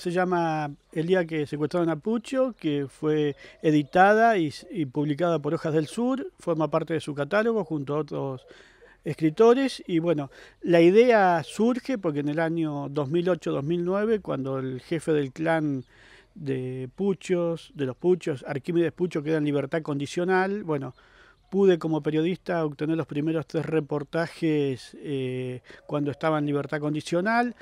Se llama El día que secuestraron a Pucho, que fue editada y, publicada por Hojas del Sur, forma parte de su catálogo junto a otros escritores y bueno, la idea surge porque en el año 2008-2009, cuando el jefe del clan de Puchos, de los Puchos, Arquímedes Pucho, queda en libertad condicional, bueno, pude como periodista obtener los primeros tres reportajes eh, cuando estaba en libertad condicional.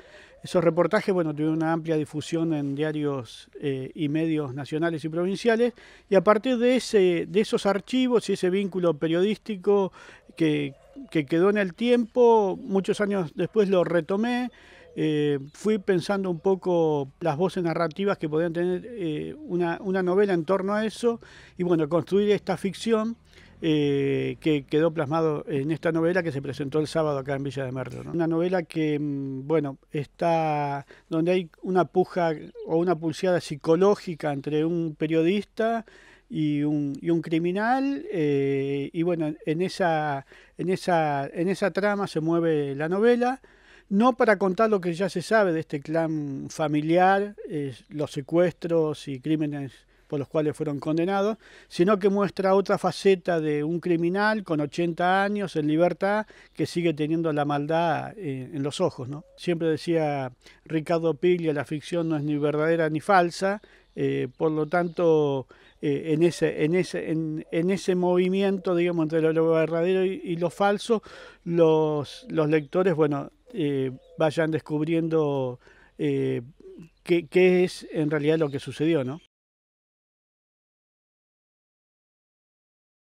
Esos reportajes, bueno, tuvieron una amplia difusión en diarios eh, y medios nacionales y provinciales, y a partir de, ese, de esos archivos y ese vínculo periodístico que, quedó en el tiempo, muchos años después lo retomé, eh, fui pensando un poco las voces narrativas que podían tener una, una novela en torno a eso, y bueno, construir esta ficción eh, que quedó plasmado en esta novela que se presentó el sábado acá en Villa de Merlo. Una novela que, mm, bueno, está donde hay una puja o una pulseada psicológica entre un periodista y un, criminal eh, y bueno, en esa, en, esa, en esa trama se mueve la novela no para contar lo que ya se sabe de este clan familiar, eh, los secuestros y crímenes por los cuales fueron condenados, sino que muestra otra faceta de un criminal con 80 años en libertad que sigue teniendo la maldad eh, en los ojos. ¿no? Siempre decía Ricardo Piglia, la ficción no es ni verdadera ni falsa, eh, por lo tanto, eh, en, ese, en, ese, en, ese movimiento, digamos, entre lo verdadero y, lo falso, los, los lectores, bueno, vayan descubriendo qué, qué, es en realidad lo que sucedió, ¿no?